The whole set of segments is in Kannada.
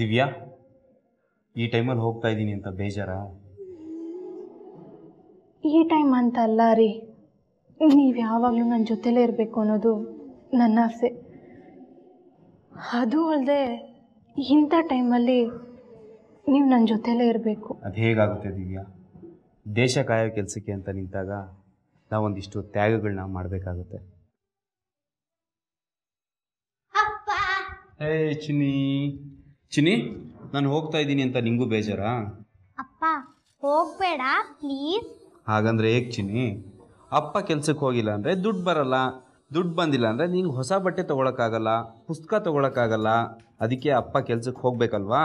ದಿವ್ಯಾ ಈ ಟೈಮಲ್ಲಿ ಹೋಗ್ತಾ ಇದ್ದೀನಿ ಅಂತ ಬೇಜಾರಾ ಈ ಟೈಮ್ ಅಂತ ಅಲ್ಲ ರೀ ನೀವು ಯಾವಾಗಲೂ ನನ್ನ ಜೊತೆಲೇ ಇರಬೇಕು ಅನ್ನೋದು ನನ್ನ ಆಸೆ ಅದು ಅಲ್ಲದೆ ಇಂಥ ಟೈಮಲ್ಲಿ ನೀವು ನನ್ನ ಜೊತೆಲೇ ಇರಬೇಕು ಅದು ಹೇಗಾಗುತ್ತೆ ದಿವ್ಯಾ ದೇಶ ಕಾಯೋ ಕೆಲಸಕ್ಕೆ ಅಂತ ನಿಂತಾಗ ನಾವೊಂದಿಷ್ಟು ತ್ಯಾಗಗಳನ್ನ ಮಾಡಬೇಕಾಗುತ್ತೆ ಹೇ ಚಿನ್ನಿ ಚಿನಿ ನಾನು ಹೋಗ್ತಾ ಇದ್ದೀನಿ ಅಂತ ನಿಂಗೂ ಬೇಜಾರಾ ಅಪ್ಪ ಹೋಗ್ಬೇಡ ಪ್ಲೀಸ್ ಹಾಗಂದ್ರೆ ಹೇಗೆ ಚಿನಿ ಅಪ್ಪ ಕೆಲ್ಸಕ್ಕೆ ಹೋಗಿಲ್ಲ ಅಂದರೆ ದುಡ್ಡು ಬರಲ್ಲ ದುಡ್ಡು ಬಂದಿಲ್ಲ ಅಂದರೆ ನಿಂಗೆ ಹೊಸ ಬಟ್ಟೆ ತೊಗೊಳಕ್ಕಾಗಲ್ಲ ಪುಸ್ತಕ ತೊಗೊಳಕ್ಕಾಗಲ್ಲ ಅದಕ್ಕೆ ಅಪ್ಪ ಕೆಲ್ಸಕ್ಕೆ ಹೋಗ್ಬೇಕಲ್ವಾ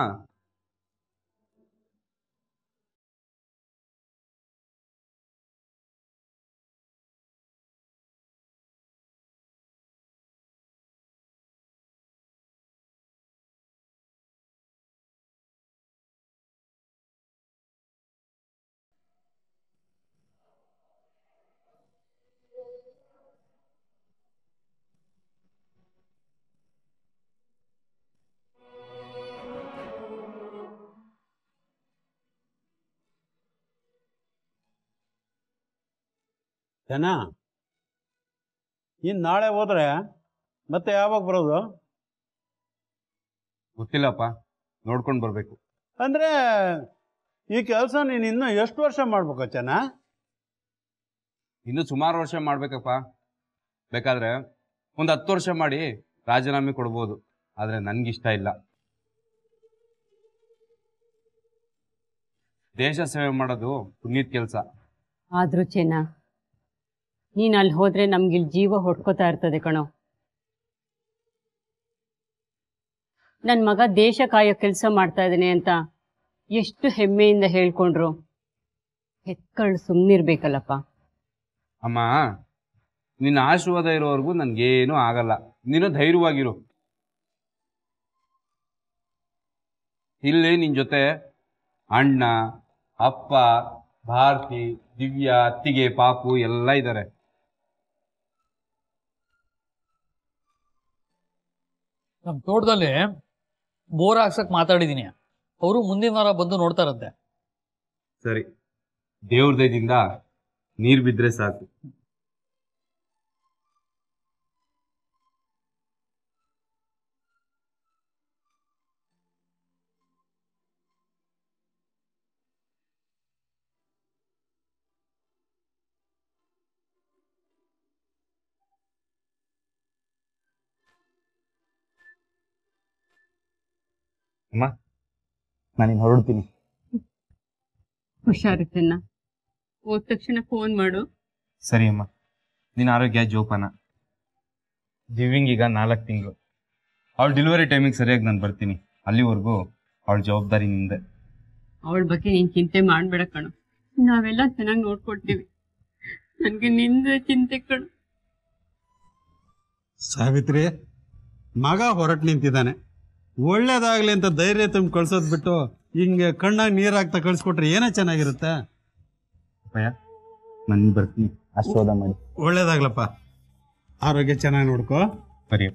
ಜನ ಇನ್ನು ನಾಳೆ ಹೋದ್ರೆ ಮತ್ತೆ ಯಾವಾಗ ಬರೋದು ಗೊತ್ತಿಲ್ಲಪ್ಪ ನೋಡ್ಕೊಂಡು ಬರಬೇಕು ಅಂದರೆ ಈ ಕೆಲಸ ನೀನು ಇನ್ನೂ ಎಷ್ಟು ವರ್ಷ ಮಾಡ್ಬೇಕು ಚೆನ್ನ ಇನ್ನು ಸುಮಾರು ವರ್ಷ ಮಾಡ್ಬೇಕಪ್ಪ ಬೇಕಾದ್ರೆ ಒಂದು ಹತ್ತು ವರ್ಷ ಮಾಡಿ ರಾಜೀನಾಮೆ ಕೊಡ್ಬೋದು ಆದರೆ ನನಗಿಷ್ಟ ಇಲ್ಲ ದೇಶ ಸೇವೆ ಮಾಡೋದು ಪುಣ್ಯದ ಕೆಲಸ ಆದ್ರೂ ಚೆನ್ನಾಗಿ ನೀನು ಅಲ್ಲಿ ಹೋದ್ರೆ ನಮ್ಗೆ ಇಲ್ಲಿ ಜೀವ ಹೊಡ್ಕೋತಾ ಇರ್ತದೆ ಕಣೋ ನನ್ನ ಮಗ ದೇಶ ಕಾಯೋ ಕೆಲಸ ಮಾಡ್ತಾ ಇದ್ದೀನಿ ಅಂತ ಎಷ್ಟು ಹೆಮ್ಮೆಯಿಂದ ಹೇಳ್ಕೊಂಡ್ರು ಹೆಕ್ಕಳು ಸುಮ್ಮನಿರ್ಬೇಕಲ್ಲಪ್ಪ ಅಮ್ಮ ನಿನ್ನ ಆಶೀರ್ವಾದ ಇರೋವರೆಗೂ ನನ್ಗೇನು ಆಗಲ್ಲ ನೀನು ಧೈರ್ಯವಾಗಿರು ಇಲ್ಲಿ ನಿನ್ ಜೊತೆ ಅಣ್ಣ ಅಪ್ಪ ಭಾರತಿ ದಿವ್ಯಾ ಅತ್ತಿಗೆ ಪಾಪು ಎಲ್ಲ ಇದ್ದಾರೆ ನಮ್ಮ ತೋಟದಲ್ಲಿ ಬೋರ್ ಹಾಕ್ಸಕ್ ಮಾತಾಡಿದೀನಿ ಅವರು ಮುಂದಿನ ವಾರ ಬಂದು ನೋಡ್ತಾರಂತೆ ಸರಿ ದೇವ್ರ ನೀರ್ ಬಿದ್ರೆ ಸಾಕು ಅಮ್ಮ ನಾನಿನ್ ಹೊರಡ್ತೀನಿ ಹುಷಾರು ಹೋದ ತಕ್ಷಣ ಫೋನ್ ಮಾಡು ಸರಿ ಅಮ್ಮ ನಿನ್ ಆರೋಗ್ಯ ಜೋಪಾನ ದಿವ್ಯಂಗ್ ಈಗ ನಾಲ್ಕು ತಿಂಗಳು ಅವಳ ಡೆಲಿವರಿ ಟೈಮಿಗೆ ಸರಿಯಾಗಿ ನಾನು ಬರ್ತೀನಿ ಅಲ್ಲಿವರೆಗೂ ಅವಳ ಜವಾಬ್ದಾರಿ ನಿಂದೆ ಅವಳ ಬಗ್ಗೆ ನೀನ್ ಚಿಂತೆ ಮಾಡಬೇಡ ಕಣು ನಾವೆಲ್ಲ ಚೆನ್ನಾಗಿ ನೋಡ್ಕೊಡ್ತೀವಿ ನನ್ಗೆ ನಿಂದ ಚಿಂತೆ ಕಣು ಸಾವಿತ್ರಿ ಮಗ ಹೊರಟ್ ನಿಂತಿದ್ದಾನೆ ಒಳ್ಳೇದಾಗಲಿ ಅಂತ ಧೈರ್ಯ ತುಂಬಿ ಕಳ್ಸೋದ್ ಬಿಟ್ಟು ಹಿಂಗೆ ಕಣ್ಣಾಗ ನೀರು ಹಾಕ್ತಾ ಕಳ್ಸಿಕೊಟ್ರೆ ಏನೋ ಚೆನ್ನಾಗಿರುತ್ತೆ ಅಪ್ಪ ನಾನು ಬರ್ತೀನಿ ಅಷ್ಟು ಮಾಡಿ ಒಳ್ಳೇದಾಗ್ಲಪ್ಪ ಆರೋಗ್ಯ ಚೆನ್ನಾಗಿ ನೋಡ್ಕೋ ಬರೀ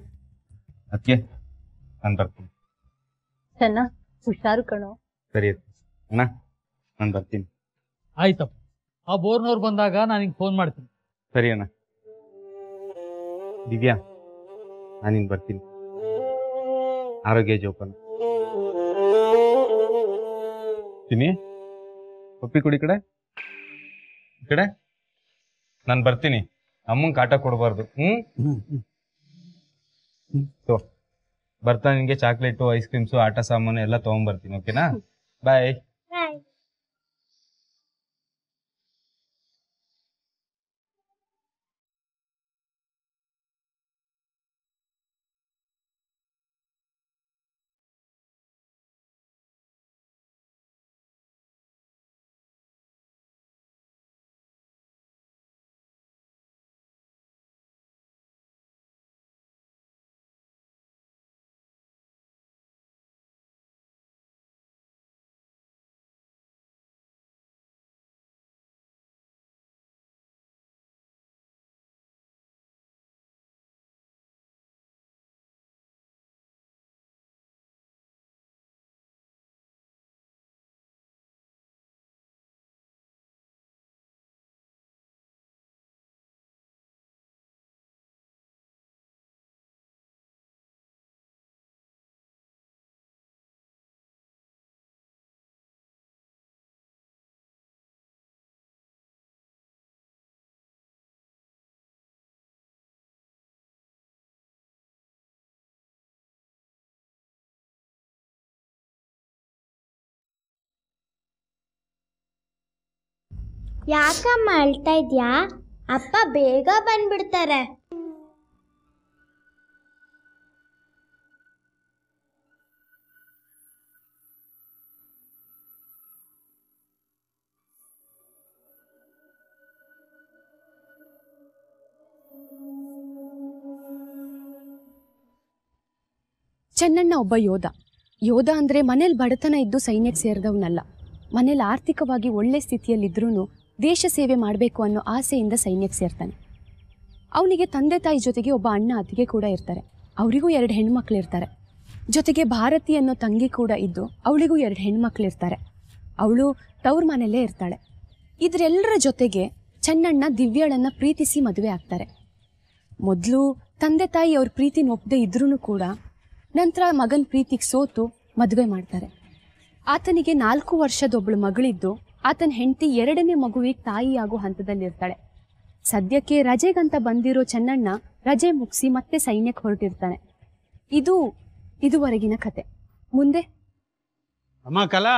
ಅದಕ್ಕೆ ನಾನು ಬರ್ತೀನಿ ಚೆನ್ನ ಹುಷಾರು ಕಣೋ ಸರಿ ಅಣ್ಣ ನಾನು ಬರ್ತೀನಿ ಆಯ್ತಪ್ಪ ಆ ಬೋರ್ನವ್ರು ಬಂದಾಗ ನಾನು ನಿಂಗೆ ಫೋನ್ ಮಾಡ್ತೀನಿ ಸರಿ ಅಣ್ಣ ದಿವ್ಯಾ ನಾನು ಬರ್ತೀನಿ ಆರೋಗ್ಯ ಜೋಪಾನ ತಿನ್ನಿ ಒಪ್ಪಿ ಕುಡಿ ಕಡೆ ಈ ಕಡೆ ನಾನು ಬರ್ತೀನಿ ಅಮ್ಮಂಗೆ ಕಾಟ ಕೊಡಬಾರ್ದು ಹ್ಮ್ ತೋ ಬರ್ತಾ ನಿನ್ಗೆ ಚಾಕ್ಲೇಟು ಐಸ್ ಕ್ರೀಮ್ಸು ಆಟ ಸಾಮಾನು ಎಲ್ಲ ತಗೊಂಡ್ಬರ್ತೀನಿ ಓಕೆನಾ ಬಾಯ್ ಯಾಕಮ್ಮ ಅಳ್ತಾ ಇದ್ಯಾ ಅಪ್ಪ ಬೇಗ ಬಂದ್ಬಿಡ್ತಾರೆ ಚೆನ್ನಣ್ಣ ಒಬ್ಬ ಯೋಧ ಯೋಧ ಅಂದ್ರೆ ಮನೇಲಿ ಬಡತನ ಇದ್ದು ಸೈನ್ಯಕ್ಕೆ ಸೇರಿದವನಲ್ಲ ಮನೇಲಿ ಆರ್ಥಿಕವಾಗಿ ಒಳ್ಳೆ ಸ್ಥಿತಿಯಲ್ಲಿದ್ರೂ ದೇಶ ಸೇವೆ ಮಾಡಬೇಕು ಅನ್ನೋ ಆಸೆಯಿಂದ ಸೈನ್ಯಕ್ಕೆ ಸೇರ್ತಾನೆ ಅವನಿಗೆ ತಂದೆ ತಾಯಿ ಜೊತೆಗೆ ಒಬ್ಬ ಅಣ್ಣ ಅತ್ತಿಗೆ ಕೂಡ ಇರ್ತಾರೆ ಅವರಿಗೂ ಎರಡು ಹೆಣ್ಮಕ್ಳು ಇರ್ತಾರೆ ಜೊತೆಗೆ ಭಾರತಿ ಅನ್ನೋ ತಂಗಿ ಕೂಡ ಇದ್ದು ಅವಳಿಗೂ ಎರಡು ಹೆಣ್ಮಕ್ಳು ಇರ್ತಾರೆ ಅವಳು ತವ್ರ ಮನೆಯಲ್ಲೇ ಇರ್ತಾಳೆ ಇದರೆಲ್ಲರ ಜೊತೆಗೆ ಚೆನ್ನಣ್ಣ ದಿವ್ಯಾಳನ್ನು ಪ್ರೀತಿಸಿ ಮದುವೆ ಆಗ್ತಾರೆ ಮೊದಲು ತಂದೆ ತಾಯಿ ಅವ್ರ ಪ್ರೀತಿ ಒಪ್ಪದೆ ಇದ್ರೂ ಕೂಡ ನಂತರ ಮಗನ ಪ್ರೀತಿಗೆ ಸೋತು ಮದುವೆ ಮಾಡ್ತಾರೆ ಆತನಿಗೆ ನಾಲ್ಕು ವರ್ಷದೊಬ್ಬಳು ಮಗಳಿದ್ದು ಆತನ ಹೆಂಡತಿ ಎರಡನೇ ಮಗುವಿಗೆ ಆಗೋ ಹಂತದಲ್ಲಿರ್ತಾಳೆ ಸದ್ಯಕ್ಕೆ ರಜೆಗಂತ ಬಂದಿರೋ ಚೆನ್ನಣ್ಣ ರಜೆ ಮುಗಿಸಿ ಮತ್ತೆ ಸೈನ್ಯಕ್ಕೆ ಹೊರಟಿರ್ತಾನೆ ಇದು ಇದುವರೆಗಿನ ಕತೆ ಮುಂದೆ ಅಮ್ಮ ಕಲಾ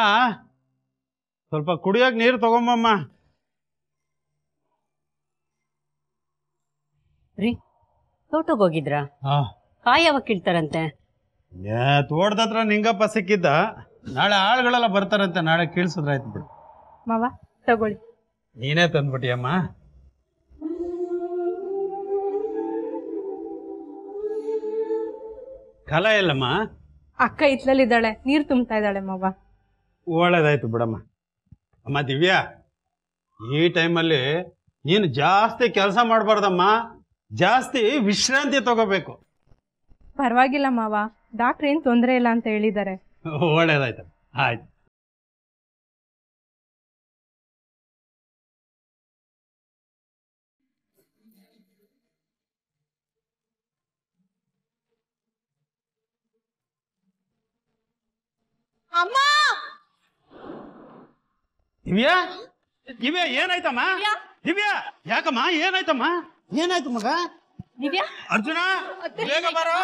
ಸ್ವಲ್ಪ ಕುಡಿಯೋಕ್ ನೀರು ತಗೊಂಬಮ್ಮ ರೀ ತೋಟಕ್ಕೆ ಹೋಗಿದ್ರ ಕಾಯಿ ಯಾವಾಗ ಕೀಳ್ತಾರಂತೆ ತೋಟದತ್ರ ನಿಂಗಪ್ಪ ಸಿಕ್ಕಿದ್ದ ನಾಳೆ ಆಳುಗಳೆಲ್ಲ ಬರ್ತಾರಂತೆ ನಾಳೆ ಕೀಳ್ಸಿದ್ರಾಯ್ತು ಬಿಡು ಮಾವ ತಗೊಳ್ಳಿ ನೀನೇ ತಂದ್ಬಿಟ್ಟಿಯಮ್ಮ ಕಲ ಇಲ್ಲಮ್ಮ ಅಕ್ಕ ಇದ್ದಾಳೆ ನೀರು ತುಂಬ್ತಾ ಇದ್ದಾಳೆ ಮಾವ ಒಳ್ಳೇದಾಯ್ತು ಬಿಡಮ್ಮ ಅಮ್ಮ ದಿವ್ಯಾ ಈ ಟೈಮಲ್ಲಿ ನೀನು ಜಾಸ್ತಿ ಕೆಲಸ ಮಾಡಬಾರ್ದಮ್ಮ ಜಾಸ್ತಿ ವಿಶ್ರಾಂತಿ ತಗೋಬೇಕು ಪರವಾಗಿಲ್ಲ ಮಾವ ಡಾಕ್ಟ್ರ್ ಏನ್ ತೊಂದರೆ ಇಲ್ಲ ಅಂತ ಹೇಳಿದ್ದಾರೆ ಒಳ್ಳೇದಾಯ್ತು ಆಯ್ತು ಅಮ್ಮ ಇವ್ಯಾ ಏನಾಯ್ತಮ್ಮ ಇವ್ಯಾ ಯಾಕಮ್ಮ ಏನಾಯ್ತಮ್ಮ ಏನಾಯ್ತು ಮಗ ಅರ್ಜುನ ಬೇಗ ಬರೋ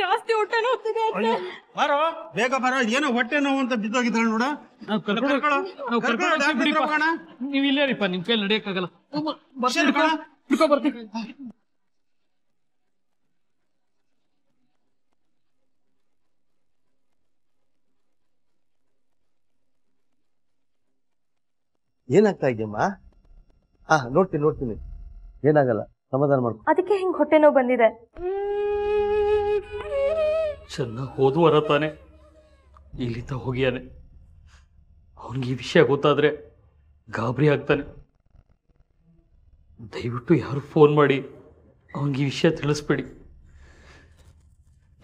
ಜಾಸ್ತಿ ಹೊಟ್ಟೆ ನೋಡ್ತಿದೆ ಬರೋ ಬೇಗ ಬರೋ ಏನೋ ಹೊಟ್ಟೆ ನೋವು ಅಂತ ನೋಡ ನಾವು ಕರ್ಕೊಳ್ಳೋ. ನಿಮ್ ಕೈಲಿ ನಡೆಯಕ್ಕಾಗಲ್ಲ ಏನಾಗ್ತಾ ಇದೆಯಮ್ಮ ಹಾ ನೋಡ್ತೀನಿ ನೋಡ್ತೀನಿ ಏನಾಗಲ್ಲ ಸಮಾಧಾನ ಮಾಡ್ಕೊ ಅದಕ್ಕೆ ಹಿಂಗ್ ಹೊಟ್ಟೆ ನೋವು ಬಂದಿದೆ ಚೆನ್ನಾಗಿ ಹೋದು ವರ ತಾನೆ ತ ಹೋಗಿಯಾನೆ ಅವನಿಗೆ ಈ ವಿಷಯ ಗೊತ್ತಾದ್ರೆ ಗಾಬರಿ ಆಗ್ತಾನೆ ದಯವಿಟ್ಟು ಯಾರು ಫೋನ್ ಮಾಡಿ ಅವನಿಗೆ ಈ ವಿಷಯ ತಿಳಿಸ್ಬೇಡಿ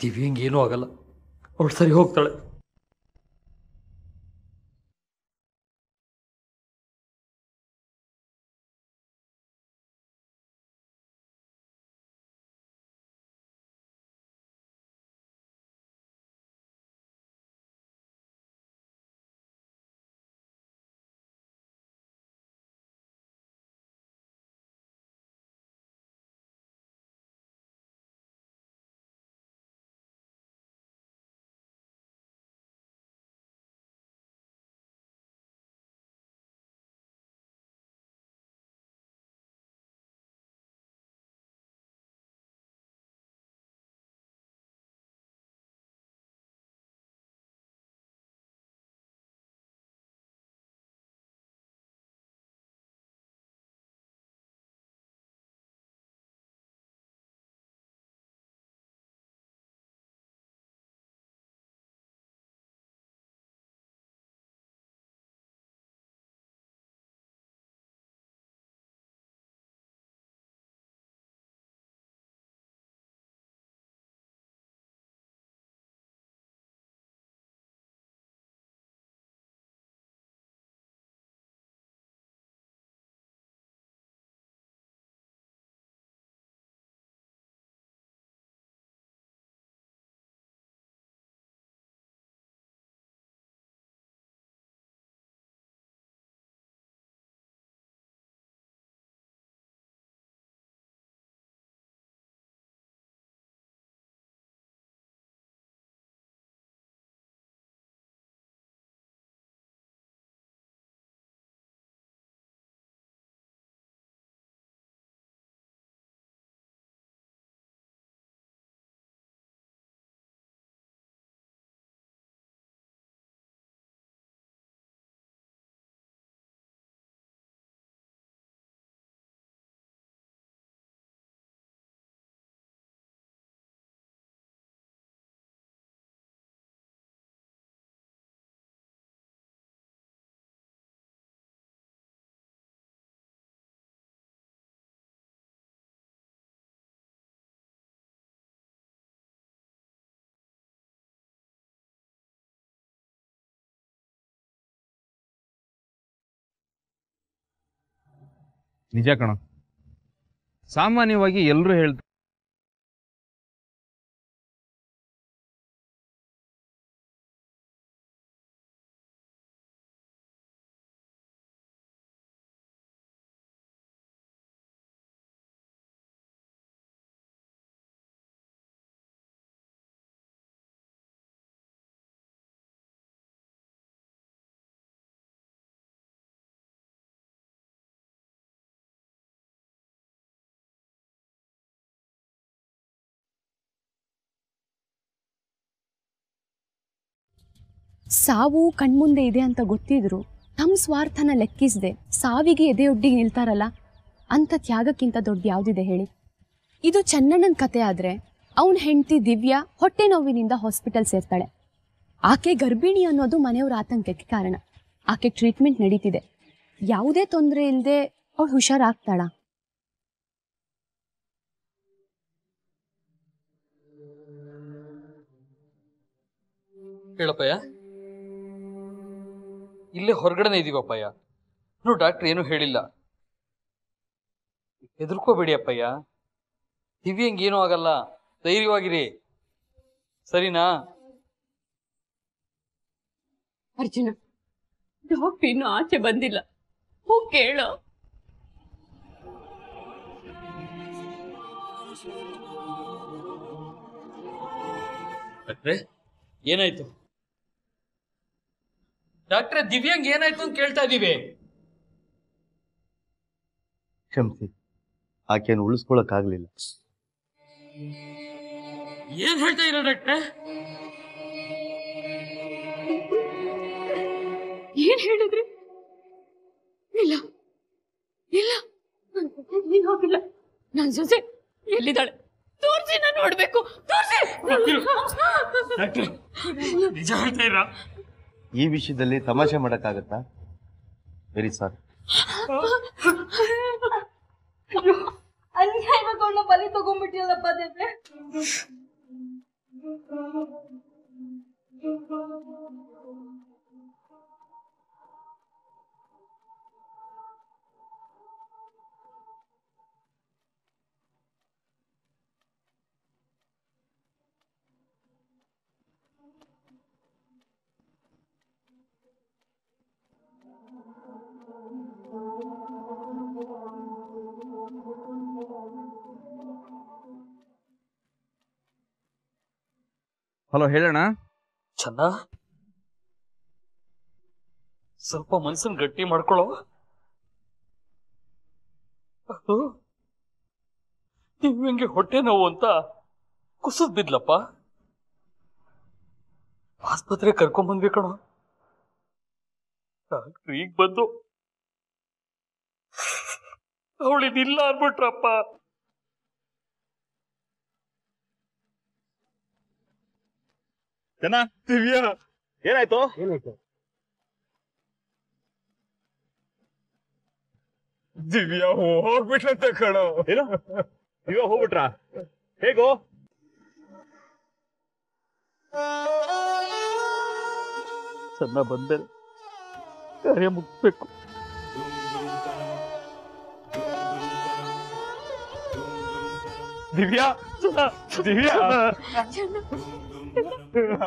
ದಿವ್ಯಂಗೇನೂ ಏನೂ ಆಗಲ್ಲ ಅವಳು ಸರಿ ಹೋಗ್ತಾಳೆ ನಿಜ ಕಣ ಸಾಮಾನ್ಯವಾಗಿ ಎಲ್ಲರೂ ಹೇಳ್ತಾರೆ ಸಾವು ಕಣ್ಮುಂದೆ ಇದೆ ಅಂತ ಗೊತ್ತಿದ್ರು ತಮ್ಮ ಸ್ವಾರ್ಥನ ಲೆಕ್ಕಿಸದೆ ಸಾವಿಗೆ ಎದೆಯೊಡ್ಡಿಗೆ ನಿಲ್ತಾರಲ್ಲ ಅಂಥ ತ್ಯಾಗಕ್ಕಿಂತ ದೊಡ್ಡ ಯಾವುದಿದೆ ಹೇಳಿ ಇದು ಚನ್ನಣ್ಣನ ಕತೆ ಆದರೆ ಅವನ ಹೆಂಡತಿ ದಿವ್ಯಾ ಹೊಟ್ಟೆ ನೋವಿನಿಂದ ಹಾಸ್ಪಿಟಲ್ ಸೇರ್ತಾಳೆ ಆಕೆ ಗರ್ಭಿಣಿ ಅನ್ನೋದು ಮನೆಯವರ ಆತಂಕಕ್ಕೆ ಕಾರಣ ಆಕೆ ಟ್ರೀಟ್ಮೆಂಟ್ ನಡೀತಿದೆ ಯಾವುದೇ ತೊಂದರೆ ಇಲ್ಲದೆ ಅವಳು ಹುಷಾರಾಗ್ತಾಳ ಹೇಳಪ್ಪಯ್ಯ ಇಲ್ಲೇ ಹೊರಗಡೆನೆ ಅಪ್ಪಯ್ಯ ಇನ್ನು ಡಾಕ್ಟರ್ ಏನೂ ಹೇಳಿಲ್ಲ ಹೆದರ್ಕೋಬೇಡಿ ಅಪ್ಪಯ್ಯ ದಿವ್ಯಂಗ್ ಏನೂ ಆಗಲ್ಲ ಧೈರ್ಯವಾಗಿರಿ ಸರಿನಾ ಅರ್ಜುನ ಡಾಕ್ಟರ್ ಇನ್ನು ಆಚೆ ಬಂದಿಲ್ಲ ಕೇಳು ಏನಾಯ್ತು ಡಾಕ್ಟ್ರೆ ದಿವ್ಯಂಗ್ ಏನಾಯ್ತು ಅಂತ ಕೇಳ್ತಾ ಇದೀವಿ ಕ್ಷಮಿಸಿ ಆಕೆಯನ್ನು ಆಗ್ಲಿಲ್ಲ ಏನ್ ಹೇಳ್ತಾ ಇರೋ ಡಾಕ್ಟ್ರೆ ಏನ್ ಹೇಳಿದ್ರಿ ಇಲ್ಲ ಇಲ್ಲ ನೀನ್ ಹೋಗಿಲ್ಲ ನನ್ ಸೊಸೆ ಎಲ್ಲಿದ್ದಾಳೆ ತೋರ್ಸಿ ನಾನು ನೋಡ್ಬೇಕು ತೋರ್ಸಿ ನಿಜ ಹೇಳ್ತಾ ಇರ ಈ ವಿಷಯದಲ್ಲಿ ತಮಾಷೆ ಮಾಡೋಕ್ಕಾಗತ್ತಾ ವೆರಿ ಸಾರಿ ಬಲಿ ತಗೊಂಡ್ಬಿಟ್ಟಿಯಲ್ಲಪ್ಪ ದೇವ್ರೆ ಹಲೋ ಹೇಳೋಣ ಚಂದ ಸ್ವಲ್ಪ ಮನ್ಸನ್ ಗಟ್ಟಿ ಮಾಡ್ಕೊಳ್ಳೋ ನೀವು ಹಿಂಗೆ ಹೊಟ್ಟೆ ನೋವು ಅಂತ ಕುಸದ್ ಬಿದ್ಲಪ್ಪ ಆಸ್ಪತ್ರೆ ಕರ್ಕೊಂಡ್ ಕಣ ಡಾಕ್ಟ್ರ್ ಈಗ ಬಂದು ಅವಳಿದಿಲ್ಲ ಅನ್ಬಿಟ್ರಪ್ಪ तो। तो। दिव्या हो बिठा तो खड़ा दिव्या हो बिटरा हे गो सन्न बंद कार्य मुक्त दिव्या दिव्या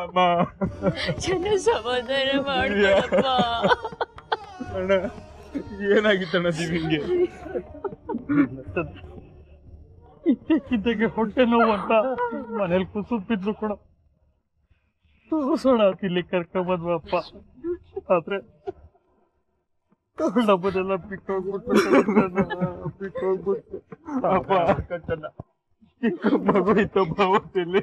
ಅಮ್ಮ ಚೆನ್ನ ಸಮಾಧಾನ ಮಾಡ್ಕೊಳಪ್ಪ ಅಣ್ಣ ಏನಾಗಿತ್ತಣ್ಣ ದಿವ್ಯಂಗೆ ಇದ್ದಕ್ಕಿದ್ದಕ್ಕೆ ಹೊಟ್ಟೆ ನೋವು ಅಂತ ಮನೇಲಿ ಕುಸುದ್ ಬಿದ್ರು ಕೂಡ ತೋರ್ಸೋಣ ಇಲ್ಲಿ ಕರ್ಕೊಂಬಂದ್ವ ಅಪ್ಪ ಆದ್ರೆ ಡಬ್ಬದೆಲ್ಲ ಬಿಟ್ಟೋಗ್ಬಿಟ್ಟು ಬಿಟ್ಟೋಗ್ಬಿಟ್ಟು ಅಪ್ಪ ಕಟ್ಟಲ್ಲ ಚಿಕ್ಕ ಮಗು ಇತ್ತು ಭಾವದಲ್ಲಿ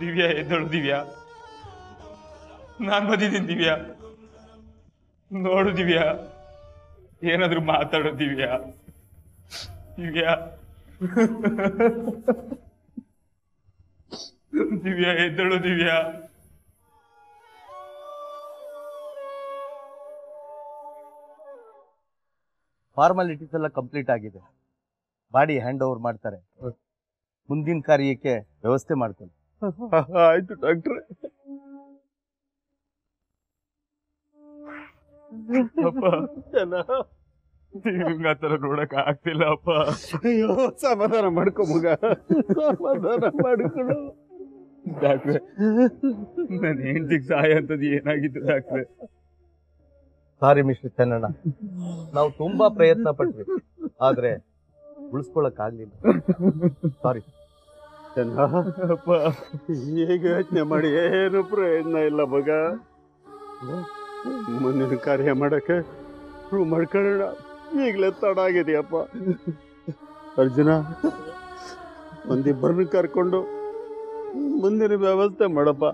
ದಿವ್ಯಾ ಎದ್ದಳು ದಿವ್ಯಾ ನಾನು ಬಂದಿದ್ದೀನಿ ದಿವ್ಯಾ ನೋಡು ದಿವ್ಯಾ ಏನಾದ್ರೂ ಮಾತಾಡು ದಿವ್ಯಾ ದಿವ್ಯಾ ದಿವ್ಯಾ ಎದ್ದಳು ದಿವ್ಯಾ ಫಾರ್ಮಾಲಿಟೀಸ್ ಎಲ್ಲ ಕಂಪ್ಲೀಟ್ ಆಗಿದೆ ಬಾಡಿ ಹ್ಯಾಂಡ್ ಓವರ್ ಮಾಡ್ತಾರೆ ಮುಂದಿನ ಕಾರ್ಯಕ್ಕೆ ವ್ಯವಸ್ಥೆ ಮಾಡ್ತಾರೆ ಆಯ್ತು ಡಾಕ್ಟರ್ ಆತರ ನೋಡಕ್ ಆಗ್ತಿಲ್ಲ ಅಪ್ಪ ಅಯ್ಯೋ ಸಮಾಧಾನ ಮಾಡ್ಕೊ ಮಗ ಸಮಾಧಾನ ಮಾಡ್ಕೊಡು ಡಾಕ್ಟ್ರೆ ನನ್ನ ಹೆಂಡತಿಗೆ ಸಹಾಯ ಅಂತದ್ದು ಏನಾಗಿತ್ತು ಡಾಕ್ಟ್ರೆ ಸಾರಿ ಮಿಸ್ಟರ್ ಚೆನ್ನಣ್ಣ ನಾವು ತುಂಬಾ ಪ್ರಯತ್ನ ಪಟ್ವಿ ಆದ್ರೆ ಉಳಿಸ್ಕೊಳಕ್ ಆಗ್ಲಿಲ್ಲ ಸಾರಿ ಅಪ್ಪ ಈಗ ಯೋಚನೆ ಮಾಡಿ ಏನು ಪ್ರಯೋಜನ ಇಲ್ಲ ಮಗ ಮುಂದಿನ ಕಾರ್ಯ ಮಾಡಕ್ಕೆ ಶುರು ಮಾಡ್ಕೊಳ್ಳೋಣ ಈಗಲೇ ತಡ ಆಗಿದೆಯಪ್ಪ ಅರ್ಜುನ ಒಂದಿಬ್ಬರನ್ನ ಕರ್ಕೊಂಡು ಮುಂದಿನ ವ್ಯವಸ್ಥೆ ಮಾಡಪ್ಪ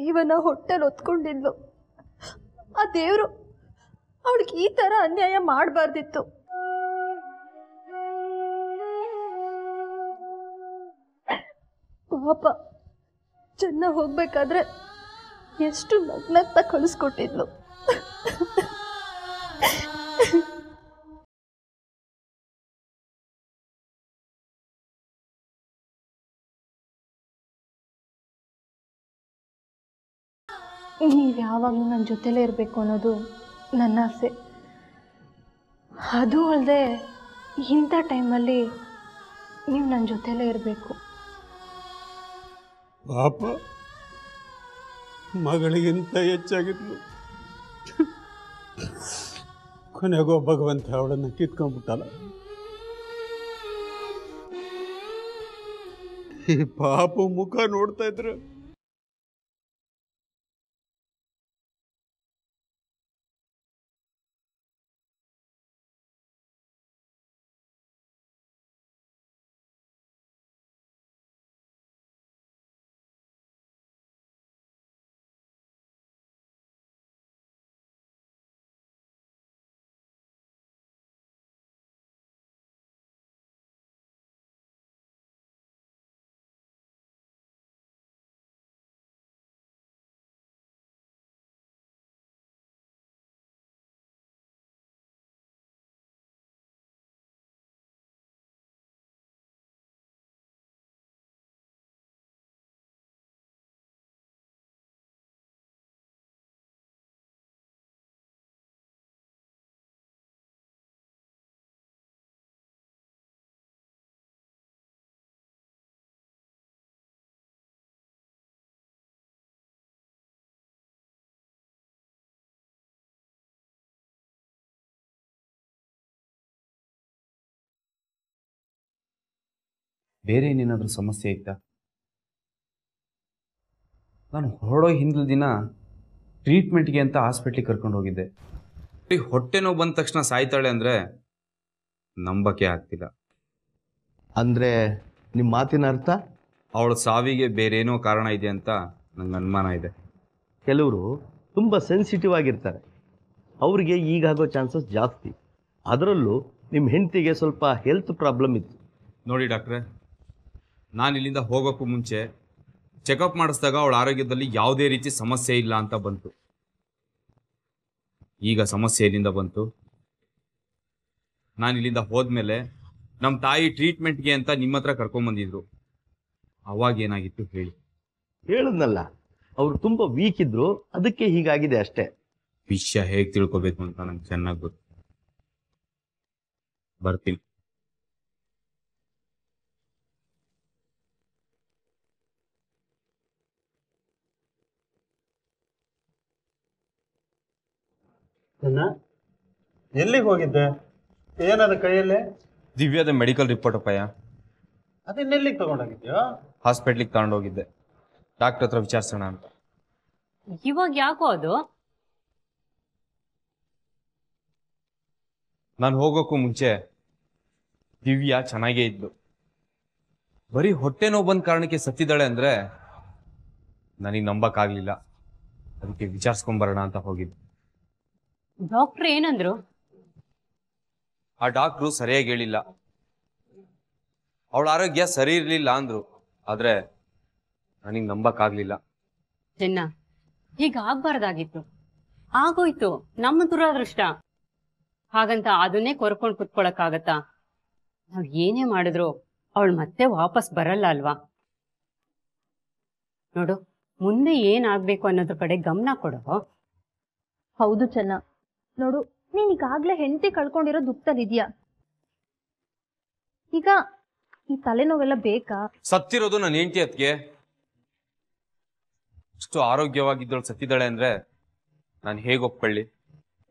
ಜೀವನ ಹೊಟ್ಟೆಲ್ ಹೊತ್ಕೊಂಡಿದ್ಲು ಆ ದೇವರು ಅವಳಿಗೆ ಈ ತರ ಅನ್ಯಾಯ ಮಾಡಬಾರ್ದಿತ್ತು ಪಾಪ ಚೆನ್ನ ಹೋಗ್ಬೇಕಾದ್ರೆ ಎಷ್ಟು ನಗ್ನಗ್ತಾ ಕಳಿಸ್ಕೊಟ್ಟಿದ್ಲು ನೀವು ಯಾವಾಗಲೂ ನನ್ನ ಜೊತೆಲೇ ಇರಬೇಕು ಅನ್ನೋದು ನನ್ನ ಆಸೆ ಅದು ಅಲ್ಲದೆ ಇಂಥ ಟೈಮಲ್ಲಿ ನೀವು ನನ್ನ ಜೊತೆಲೇ ಇರಬೇಕು ಪಾಪ ಮಗಳಿಗಿಂತ ಹೆಚ್ಚಾಗಿದ್ಲು ಕೊನೆಗೋ ಭಗವಂತ ಅವಳನ್ನು ಕಿತ್ಕೊಂಡ್ಬಿಟ್ಟಲ್ಲ ಈ ಪಾಪ ಮುಖ ನೋಡ್ತಾ ಇದ್ರು ಬೇರೆ ಏನೇನಾದರೂ ಸಮಸ್ಯೆ ಇತ್ತಾ ನಾನು ಹೊರಡೋ ಹಿಂದಿನ ದಿನ ಟ್ರೀಟ್ಮೆಂಟ್ಗೆ ಅಂತ ಹಾಸ್ಪಿಟ್ಲಿಗೆ ಕರ್ಕೊಂಡು ಹೋಗಿದ್ದೆ ಹೊಟ್ಟೆ ನೋವು ಬಂದ ತಕ್ಷಣ ಸಾಯ್ತಾಳೆ ಅಂದರೆ ನಂಬಕ್ಕೆ ಆಗ್ತಿಲ್ಲ ಅಂದರೆ ನಿಮ್ಮ ಮಾತಿನ ಅರ್ಥ ಅವಳ ಸಾವಿಗೆ ಬೇರೇನೋ ಕಾರಣ ಇದೆ ಅಂತ ನಂಗೆ ಅನುಮಾನ ಇದೆ ಕೆಲವರು ತುಂಬ ಸೆನ್ಸಿಟಿವ್ ಆಗಿರ್ತಾರೆ ಅವ್ರಿಗೆ ಈಗಾಗೋ ಚಾನ್ಸಸ್ ಜಾಸ್ತಿ ಅದರಲ್ಲೂ ನಿಮ್ಮ ಹೆಂಡತಿಗೆ ಸ್ವಲ್ಪ ಹೆಲ್ತ್ ಪ್ರಾಬ್ಲಮ್ ಇತ್ತು ನೋಡಿ ಡಾಕ್ಟ್ರೆ ನಾನು ಇಲ್ಲಿಂದ ಹೋಗೋಕ್ಕೂ ಮುಂಚೆ ಚೆಕಪ್ ಮಾಡಿಸಿದಾಗ ಅವಳ ಆರೋಗ್ಯದಲ್ಲಿ ಯಾವುದೇ ರೀತಿ ಸಮಸ್ಯೆ ಇಲ್ಲ ಅಂತ ಬಂತು ಈಗ ಸಮಸ್ಯೆ ಇಲ್ಲಿಂದ ಬಂತು ನಾನು ಇಲ್ಲಿಂದ ಹೋದ್ಮೇಲೆ ನಮ್ಮ ತಾಯಿ ಟ್ರೀಟ್ಮೆಂಟ್ಗೆ ಅಂತ ನಿಮ್ಮ ಹತ್ರ ಕರ್ಕೊಂಬಂದಿದ್ರು ಅವಾಗ ಏನಾಗಿತ್ತು ಹೇಳಿ ಹೇಳದ್ನಲ್ಲ ಅವ್ರು ತುಂಬಾ ವೀಕ್ ಇದ್ರು ಅದಕ್ಕೆ ಹೀಗಾಗಿದೆ ಅಷ್ಟೇ ವಿಷಯ ಹೇಗೆ ತಿಳ್ಕೊಬೇಕು ಅಂತ ನಂಗೆ ಚೆನ್ನಾಗಿ ಗೊತ್ತು ಬರ್ತೀನಿ ನನ್ನ ಎಲ್ಲಿಗೆ ಹೋಗಿದ್ದೆ ಏನದ ಕೈಯಲ್ಲಿ ದಿವ್ಯದ ಮೆಡಿಕಲ್ ರಿಪೋರ್ಟ್ ಅಪ್ಪಯ್ಯ ಅದನ್ನೆಲ್ಲಿಗೆ ತಗೊಂಡೋಗಿದ್ಯೋ ಹಾಸ್ಪಿಟ್ಲಿಗೆ ತಗೊಂಡೋಗಿದ್ದೆ ಡಾಕ್ಟರ್ ಹತ್ರ ವಿಚಾರಿಸೋಣ ಅಂತ ಇವಾಗ ಯಾಕೋ ಅದು ನಾನು ಹೋಗೋಕ್ಕೂ ಮುಂಚೆ ದಿವ್ಯ ಚೆನ್ನಾಗೇ ಇದ್ಲು ಬರೀ ಹೊಟ್ಟೆ ನೋವು ಬಂದ ಕಾರಣಕ್ಕೆ ಸತ್ತಿದ್ದಾಳೆ ಅಂದ್ರೆ ನನಗೆ ನಂಬಕ್ಕಾಗ್ಲಿಲ್ಲ ಅದಕ್ಕೆ ವಿಚಾರಿಸ್ಕೊಂಡ್ಬರೋಣ ಅಂತ ಹೋಗಿದ್ದೆ ಡಾಕ್ಟರ್ ಏನಂದ್ರು ಆ ಡಾಕ್ಟ್ರು ಸರಿಯಾಗಿ ಹೇಳಿಲ್ಲ ಅವಳ ಆರೋಗ್ಯ ಸರಿ ಇರ್ಲಿಲ್ಲ ಅಂದ್ರು ಆದ್ರೆ ನನಗೆ ನಂಬಕ್ಕಾಗ್ಲಿಲ್ಲ ಚೆನ್ನ ಆಗ್ಬಾರ್ದಾಗಿತ್ತು ಆಗೋಯ್ತು ನಮ್ಮ ದುರಾದೃಷ್ಟ ಹಾಗಂತ ಅದನ್ನೇ ಕೊರ್ಕೊಂಡು ಆಗತ್ತ ನಾವ್ ಏನೇ ಮಾಡಿದ್ರು ಅವಳು ಮತ್ತೆ ವಾಪಸ್ ಬರಲ್ಲ ಅಲ್ವಾ ನೋಡು ಮುಂದೆ ಏನಾಗ್ಬೇಕು ಅನ್ನೋದ್ರ ಕಡೆ ಗಮನ ಕೊಡು ಹೌದು ಚೆನ್ನ ನೋಡು ನೀನ್ ಈಗಾಗ್ಲೇ ಹೆಂಡತಿ ಕಳ್ಕೊಂಡಿರೋ ದುಃಖದಲ್ಲಿದ್ಯಾ ಈಗ ಈ ತಲೆನೋವೆಲ್ಲ ಬೇಕಾ ಸತ್ತಿರೋದು ನನ್ನ ಹೆಂಡತಿ ಅದಕ್ಕೆ ಇಷ್ಟು ಆರೋಗ್ಯವಾಗಿದ್ದಳು ಸತ್ತಿದ್ದಾಳೆ ಅಂದ್ರೆ ನಾನು ಹೇಗೆ ಒಪ್ಕೊಳ್ಳಿ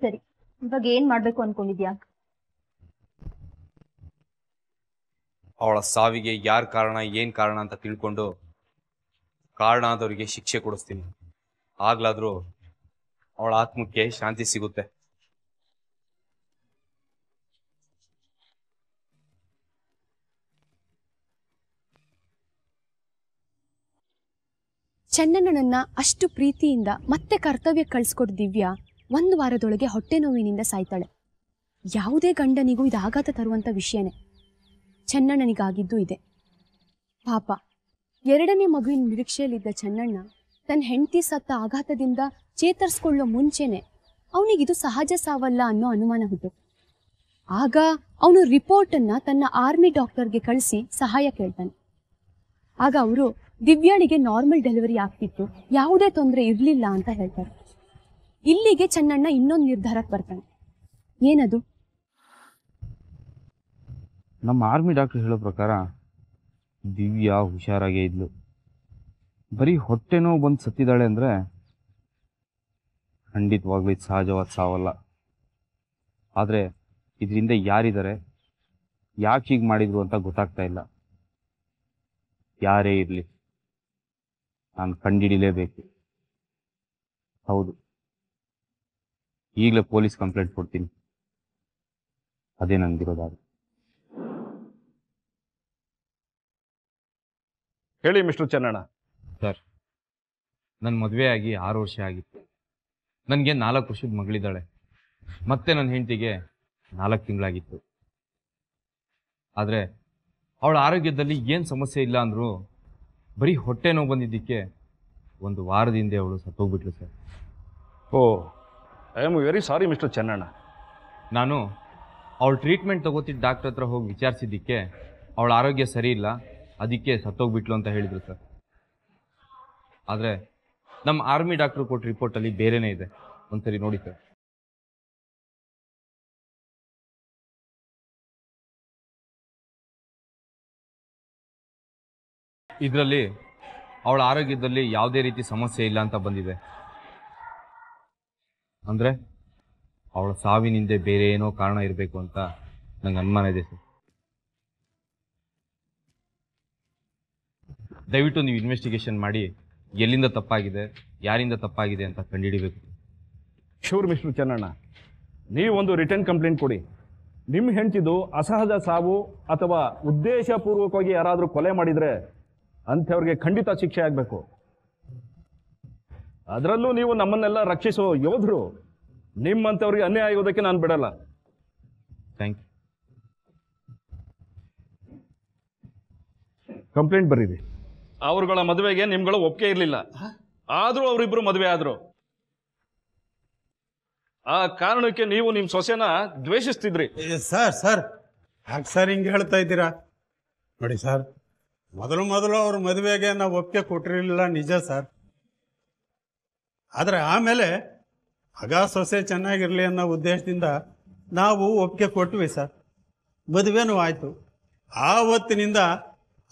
ಸರಿ ಇವಾಗ ಏನ್ ಮಾಡ್ಬೇಕು ಅನ್ಕೊಂಡಿದ್ಯಾ ಅವಳ ಸಾವಿಗೆ ಯಾರ್ ಕಾರಣ ಏನ್ ಕಾರಣ ಅಂತ ತಿಳ್ಕೊಂಡು ಕಾರಣ ಆದವರಿಗೆ ಶಿಕ್ಷೆ ಕೊಡಿಸ್ತೀನಿ ಆಗ್ಲಾದ್ರೂ ಅವಳ ಆತ್ಮಕ್ಕೆ ಶಾಂತಿ ಸಿಗುತ್ತೆ ಚೆನ್ನಣ್ಣನನ್ನ ಅಷ್ಟು ಪ್ರೀತಿಯಿಂದ ಮತ್ತೆ ಕರ್ತವ್ಯ ಕಳ್ಸಿಕೊಟ್ಟು ದಿವ್ಯಾ ಒಂದು ವಾರದೊಳಗೆ ಹೊಟ್ಟೆ ನೋವಿನಿಂದ ಸಾಯ್ತಾಳೆ ಯಾವುದೇ ಗಂಡನಿಗೂ ಇದು ಆಘಾತ ತರುವಂಥ ವಿಷಯನೇ ಚೆನ್ನಣ್ಣನಿಗಾಗಿದ್ದು ಇದೆ ಪಾಪ ಎರಡನೇ ಮಗುವಿನ ನಿರೀಕ್ಷೆಯಲ್ಲಿದ್ದ ಚೆನ್ನಣ್ಣ ತನ್ನ ಹೆಂಡತಿ ಸತ್ತ ಆಘಾತದಿಂದ ಚೇತರಿಸ್ಕೊಳ್ಳೋ ಮುಂಚೆನೆ ಅವನಿಗಿದು ಸಹಜ ಸಾವಲ್ಲ ಅನ್ನೋ ಅನುಮಾನ ಹುಟ್ಟು ಆಗ ಅವನು ರಿಪೋರ್ಟನ್ನು ತನ್ನ ಆರ್ಮಿ ಡಾಕ್ಟರ್ಗೆ ಕಳಿಸಿ ಸಹಾಯ ಕೇಳ್ತಾನೆ ಆಗ ಅವರು ದಿವ್ಯಾಳಿಗೆ ನಾರ್ಮಲ್ ಡೆಲಿವರಿ ಆಗ್ತಿತ್ತು ಯಾವುದೇ ತೊಂದರೆ ಇರಲಿಲ್ಲ ಅಂತ ಹೇಳ್ತಾರೆ ಇಲ್ಲಿಗೆ ಚೆನ್ನಣ್ಣ ಇನ್ನೊಂದು ನಿರ್ಧಾರಕ್ಕೆ ಬರ್ತಾನೆ ಏನದು ನಮ್ಮ ಆರ್ಮಿ ಡಾಕ್ಟರ್ ಹೇಳೋ ಪ್ರಕಾರ ದಿವ್ಯಾ ಹುಷಾರಾಗೇ ಇದ್ಲು ಬರೀ ಹೊಟ್ಟೆನೋ ಬಂದು ಸತ್ತಿದ್ದಾಳೆ ಅಂದರೆ ಖಂಡಿತವಾಗ್ಲಿ ಸಹಜವಾದ ಸಾವಲ್ಲ ಆದರೆ ಇದರಿಂದ ಯಾರಿದ್ದಾರೆ ಯಾಕೆ ಹೀಗೆ ಮಾಡಿದ್ರು ಅಂತ ಗೊತ್ತಾಗ್ತಾ ಇಲ್ಲ ಯಾರೇ ಇರಲಿ ನಾನು ಕಂಡಿಡಿಲೇಬೇಕು ಹೌದು ಈಗಲೇ ಪೊಲೀಸ್ ಕಂಪ್ಲೇಂಟ್ ಕೊಡ್ತೀನಿ ಅದೇ ನನಗಿರೋದಾಗ ಹೇಳಿ ಮಿಸ್ಟರ್ ಚನ್ನಣ್ಣ ಸರ್ ನನ್ನ ಮದುವೆ ಆಗಿ ಆರು ವರ್ಷ ಆಗಿತ್ತು ನನಗೆ ನಾಲ್ಕು ವರ್ಷದ ಮಗಳಿದ್ದಾಳೆ ಮತ್ತೆ ನನ್ನ ಹೆಂಡತಿಗೆ ನಾಲ್ಕು ತಿಂಗಳಾಗಿತ್ತು ಆದರೆ ಅವಳ ಆರೋಗ್ಯದಲ್ಲಿ ಏನು ಸಮಸ್ಯೆ ಇಲ್ಲ ಅಂದರೂ ಬರೀ ಹೊಟ್ಟೆ ನೋವು ಬಂದಿದ್ದಕ್ಕೆ ಒಂದು ವಾರದ ಹಿಂದೆ ಅವಳು ಸತ್ತೋಗ್ಬಿಟ್ಲು sir oh I am very sorry mister Chennanna ನಾನು ಅವಳು ಟ್ರೀಟ್ಮೆಂಟ್ ತಗೋತಿದ್ದ ಡಾಕ್ಟರ್ ಹತ್ರ ಹೋಗಿ ವಿಚಾರಿಸಿದ್ದಕ್ಕೆ ಅವಳ ಆರೋಗ್ಯ ಸರಿ ಇಲ್ಲ ಅದಕ್ಕೆ ಸತ್ತೋಗ್ಬಿಟ್ಲು ಅಂತ ಹೇಳಿದರು ಸರ್ ಆದರೆ ನಮ್ಮ ಆರ್ಮಿ ಡಾಕ್ಟ್ರು ಕೊಟ್ಟ ರಿಪೋರ್ಟಲ್ಲಿ ಬೇರೆನೇ ಇದೆ ಒಂದ್ಸರಿ ನೋಡಿ ಸರ್ ಇದರಲ್ಲಿ ಅವಳ ಆರೋಗ್ಯದಲ್ಲಿ ಯಾವುದೇ ರೀತಿ ಸಮಸ್ಯೆ ಇಲ್ಲ ಅಂತ ಬಂದಿದೆ ಅಂದರೆ ಅವಳ ಸಾವಿನಿಂದ ಬೇರೆ ಏನೋ ಕಾರಣ ಇರಬೇಕು ಅಂತ ನಂಗೆ ಅನುಮಾನ ಇದೆ ಸರ್ ದಯವಿಟ್ಟು ನೀವು ಇನ್ವೆಸ್ಟಿಗೇಷನ್ ಮಾಡಿ ಎಲ್ಲಿಂದ ತಪ್ಪಾಗಿದೆ ಯಾರಿಂದ ತಪ್ಪಾಗಿದೆ ಅಂತ ಕಂಡುಹಿಡಿಬೇಕು ಶೂರ್ ಮಿಸ್ಟರ್ ಚನ್ನಣ್ಣ ನೀವೊಂದು ರಿಟರ್ನ್ ಕಂಪ್ಲೇಂಟ್ ಕೊಡಿ ನಿಮ್ಮ ಹೆಂಡತಿದು ಅಸಹಜ ಸಾವು ಅಥವಾ ಉದ್ದೇಶಪೂರ್ವಕವಾಗಿ ಯಾರಾದರೂ ಕೊಲೆ ಮಾಡಿದರೆ ಅಂಥವ್ರಿಗೆ ಖಂಡಿತ ಶಿಕ್ಷೆ ಆಗಬೇಕು ಅದರಲ್ಲೂ ನೀವು ನಮ್ಮನ್ನೆಲ್ಲ ರಕ್ಷಿಸೋ ಯೋಧರು ನಿಮ್ಮಂಥವ್ರಿಗೆ ಅನ್ಯಾಯ ಆಗೋದಕ್ಕೆ ನಾನು ಬಿಡಲ್ಲ ಥ್ಯಾಂಕ್ ಯು ಕಂಪ್ಲೇಂಟ್ ಬರೀರಿ ಅವ್ರುಗಳ ಮದುವೆಗೆ ನಿಮ್ಗಳು ಒಪ್ಪಿಗೆ ಇರಲಿಲ್ಲ ಆದರೂ ಅವರಿಬ್ಬರು ಮದುವೆ ಆದರು ಆ ಕಾರಣಕ್ಕೆ ನೀವು ನಿಮ್ಮ ಸೊಸೆನ ದ್ವೇಷಿಸ್ತಿದ್ರಿ ಸರ್ ಸರ್ ಯಾಕೆ ಸರ್ ಹಿಂಗೆ ಹೇಳ್ತಾ ಇದ್ದೀರಾ ನೋಡಿ ಸರ್ ಮೊದಲು ಮೊದಲು ಅವ್ರ ಮದುವೆಗೆ ನಾವು ಒಪ್ಪಿಗೆ ಕೊಟ್ಟಿರಲಿಲ್ಲ ನಿಜ ಸರ್ ಆದರೆ ಆಮೇಲೆ ಆಗ ಸೊಸೆ ಚೆನ್ನಾಗಿರಲಿ ಅನ್ನೋ ಉದ್ದೇಶದಿಂದ ನಾವು ಒಪ್ಪಿಗೆ ಕೊಟ್ವಿ ಸರ್ ಮದುವೆನೂ ಆಯಿತು ಆ ಹೊತ್ತಿನಿಂದ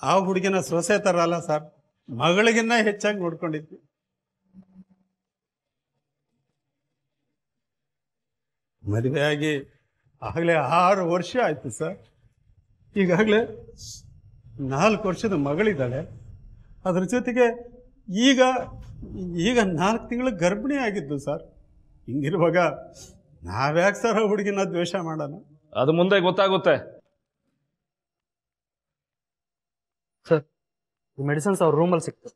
ಆ ಹುಡುಗಿನ ಸೊಸೆ ತರಲ್ಲ ಸರ್ ಮಗಳಿಗಿನ್ನ ಹೆಚ್ಚಾಗಿ ನೋಡ್ಕೊಂಡಿದ್ವಿ ಮದುವೆಯಾಗಿ ಆಗಲೇ ಆರು ವರ್ಷ ಆಯಿತು ಸರ್ ಈಗಾಗಲೇ ನಾಲ್ಕು ವರ್ಷದ ಮಗಳಿದ್ದಾಳೆ ಅದರ ಜೊತೆಗೆ ಈಗ ಈಗ ನಾಲ್ಕು ತಿಂಗಳು ಗರ್ಭಿಣಿ ಆಗಿದ್ದು ಸರ್ ಹಿಂಗಿರುವಾಗ ನಾವ್ಯಾಕೆ ಸರ್ ಹುಡುಗಿನ ದ್ವೇಷ ಮಾಡೋಣ ಅದು ಮುಂದೆ ಗೊತ್ತಾಗುತ್ತೆ ಸರ್ ಈ ಮೆಡಿಸಿನ್ಸ್ ಅವ್ರ ರೂಮಲ್ಲಿ ಸಿಕ್ತು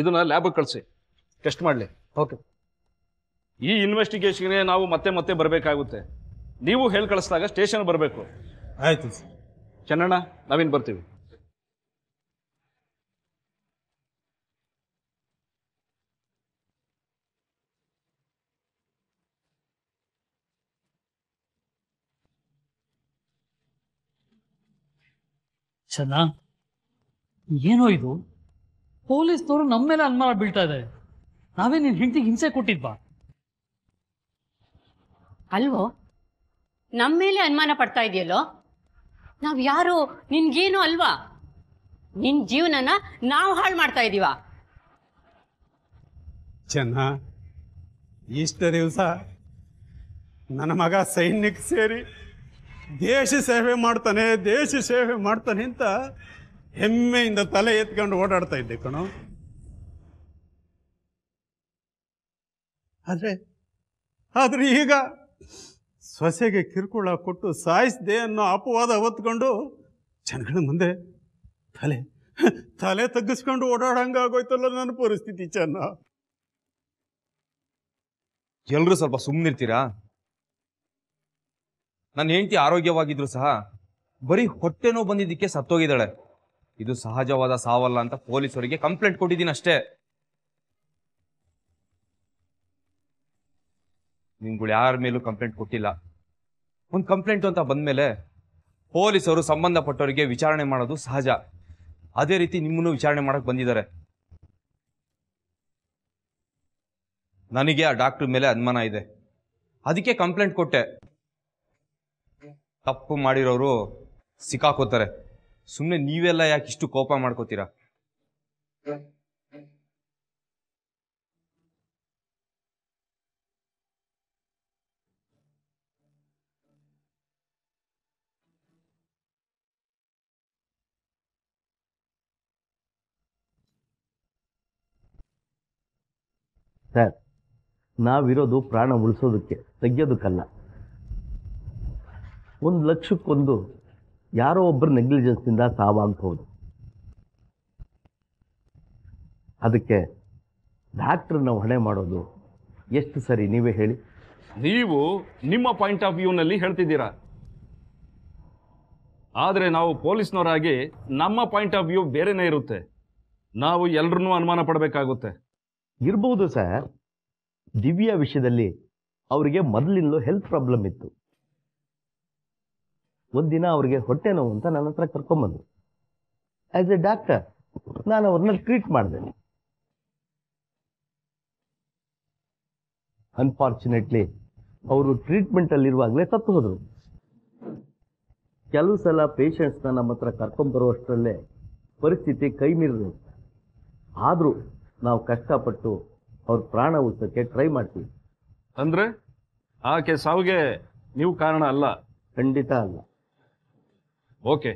ಇದನ್ನ ಲ್ಯಾಬಿಗೆ ಕಳಿಸಿ ಟೆಸ್ಟ್ ಮಾಡಲಿ ಓಕೆ ಈ ಇನ್ವೆಸ್ಟಿಗೇಷನ್ಗೆ ನಾವು ಮತ್ತೆ ಮತ್ತೆ ಬರಬೇಕಾಗುತ್ತೆ ನೀವು ಹೇಳಿ ಕಳಿಸಿದಾಗ ಸ್ಟೇಷನ್ ಬರಬೇಕು ಆಯ್ತು ಚೆನ್ನಣ್ಣ ನಾವಿನ್ ಬರ್ತೀವಿ ಚೆನ್ನ ಏನೋ ಇದು ಪೊಲೀಸ್ನವರು ನಮ್ಮ ಮೇಲೆ ಅನುಮಾನ ಬೀಳ್ತಾ ಇದೆ ನಾವೇ ನಿನ್ ಹೆಂಡತಿಗೆ ಹಿಂಸೆ ಕೊಟ್ಟಿದ್ವಾ ಅಲ್ವೋ ನಮ್ಮ ಮೇಲೆ ಅನುಮಾನ ಪಡ್ತಾ ಇದೆಯಲ್ಲೋ ನಾವು ಯಾರು ನಿನ್ಗೇನು ಅಲ್ವಾ ನಿನ್ನ ಜೀವನನ ನಾವು ಹಾಳು ಮಾಡ್ತಾ ಇದೀವ ಚೆನ್ನ ಇಷ್ಟು ದಿವಸ ನನ್ನ ಮಗ ಸೈನ್ಯಕ್ಕೆ ಸೇರಿ ದೇಶ ಸೇವೆ ಮಾಡ್ತಾನೆ ದೇಶ ಸೇವೆ ಮಾಡ್ತಾನೆ ಅಂತ ಹೆಮ್ಮೆಯಿಂದ ತಲೆ ಎತ್ಕೊಂಡು ಓಡಾಡ್ತಾ ಇದ್ದೆ ಕಣು ಆದರೆ ಆದರೆ ಈಗ ಸೊಸೆಗೆ ಕಿರುಕುಳ ಕೊಟ್ಟು ಸಾಯಿಸಿದೆ ಅನ್ನೋ ಅಪವಾದ ಹೊತ್ಕೊಂಡು ಜನಗಳ ಮುಂದೆ ತಲೆ ತಲೆ ತಗ್ಗಿಸ್ಕೊಂಡು ಆಗೋಯ್ತಲ್ಲ ನನ್ನ ಪರಿಸ್ಥಿತಿ ಚೆನ್ನ ಎಲ್ಲರೂ ಸ್ವಲ್ಪ ಸುಮ್ಮನಿರ್ತೀರಾ ನನ್ನ ಹೆಂಡತಿ ಆರೋಗ್ಯವಾಗಿದ್ರು ಸಹ ಬರೀ ಹೊಟ್ಟೆ ನೋವು ಬಂದಿದ್ದಕ್ಕೆ ಸತ್ತೋಗಿದ್ದಾಳೆ ಇದು ಸಹಜವಾದ ಸಾವಲ್ಲ ಅಂತ ಪೊಲೀಸರಿಗೆ ಕಂಪ್ಲೇಂಟ್ ಕೊಟ್ಟಿದ್ದೀನಿ ಅಷ್ಟೇ ನಿಮ್ಗಳು ಯಾರ ಮೇಲೂ ಕಂಪ್ಲೇಂಟ್ ಕೊಟ್ಟಿಲ್ಲ ಒಂದು ಕಂಪ್ಲೇಂಟು ಅಂತ ಬಂದಮೇಲೆ ಪೊಲೀಸರು ಸಂಬಂಧಪಟ್ಟವರಿಗೆ ವಿಚಾರಣೆ ಮಾಡೋದು ಸಹಜ ಅದೇ ರೀತಿ ನಿಮ್ಮನ್ನು ವಿಚಾರಣೆ ಮಾಡಕ್ಕೆ ಬಂದಿದ್ದಾರೆ ನನಗೆ ಆ ಡಾಕ್ಟ್ರ್ ಮೇಲೆ ಅನುಮಾನ ಇದೆ ಅದಕ್ಕೆ ಕಂಪ್ಲೇಂಟ್ ಕೊಟ್ಟೆ ತಪ್ಪು ಮಾಡಿರೋರು ಸಿಕ್ಕಾಕೋತಾರೆ ಸುಮ್ಮನೆ ನೀವೆಲ್ಲ ಯಾಕೆ ಇಷ್ಟು ಕೋಪ ಮಾಡ್ಕೋತೀರಾ ಸರ್ ನಾವಿರೋದು ಪ್ರಾಣ ಉಳಿಸೋದಕ್ಕೆ ತೆಗೆಯೋದಕ್ಕಲ್ಲ ಒಂದು ಲಕ್ಷಕ್ಕೊಂದು ಯಾರೋ ಒಬ್ಬರು ನೆಗ್ಲಿಜೆನ್ಸ್ನಿಂದ ಸಾವಾಗ್ಬೋದು ಅದಕ್ಕೆ ಡಾಕ್ಟ್ರನ್ನ ಹೊಣೆ ಮಾಡೋದು ಎಷ್ಟು ಸರಿ ನೀವೇ ಹೇಳಿ ನೀವು ನಿಮ್ಮ ಪಾಯಿಂಟ್ ಆಫ್ ವ್ಯೂನಲ್ಲಿ ಹೇಳ್ತಿದ್ದೀರಾ ಆದರೆ ನಾವು ಪೊಲೀಸ್ನವರಾಗಿ ನಮ್ಮ ಪಾಯಿಂಟ್ ಆಫ್ ವ್ಯೂ ಬೇರೆನೇ ಇರುತ್ತೆ ನಾವು ಎಲ್ಲರೂ ಅನುಮಾನ ಪಡಬೇಕಾಗುತ್ತೆ ಇರ್ಬೋದು ಸರ್ ದಿವ್ಯ ವಿಷಯದಲ್ಲಿ ಅವರಿಗೆ ಮೊದಲಿಂದಲೂ ಹೆಲ್ತ್ ಪ್ರಾಬ್ಲಮ್ ಇತ್ತು ಒಂದಿನ ಅವರಿಗೆ ಹೊಟ್ಟೆ ನೋವು ಅಂತ ನನ್ನ ಹತ್ರ ಕರ್ಕೊಂಬಂದರು ಆ್ಯಸ್ ಎ ಡಾಕ್ಟರ್ ನಾನು ಅವ್ರನ್ನ ಟ್ರೀಟ್ ಮಾಡಿದೆ ಅನ್ಫಾರ್ಚುನೇಟ್ಲಿ ಅವರು ಟ್ರೀಟ್ಮೆಂಟಲ್ಲಿರುವಾಗಲೇ ತಪ್ಪು ಹೋದರು ಕೆಲವು ಸಲ ಪೇಷಂಟ್ಸ್ನ ನಮ್ಮ ಹತ್ರ ಕರ್ಕೊಂಬರುವಷ್ಟರಲ್ಲೇ ಪರಿಸ್ಥಿತಿ ಕೈ ಮೀರಿದೆ ಆದರೂ ನಾವು ಕಷ್ಟಪಟ್ಟು ಅವ್ರ ಪ್ರಾಣ ಉಳಿಸೋಕ್ಕೆ ಟ್ರೈ ಮಾಡ್ತೀವಿ ಅಂದ್ರೆ ಆಕೆ ಸಾವಿಗೆ ನೀವು ಕಾರಣ ಅಲ್ಲ ಖಂಡಿತ ಅಲ್ಲ ಓಕೆ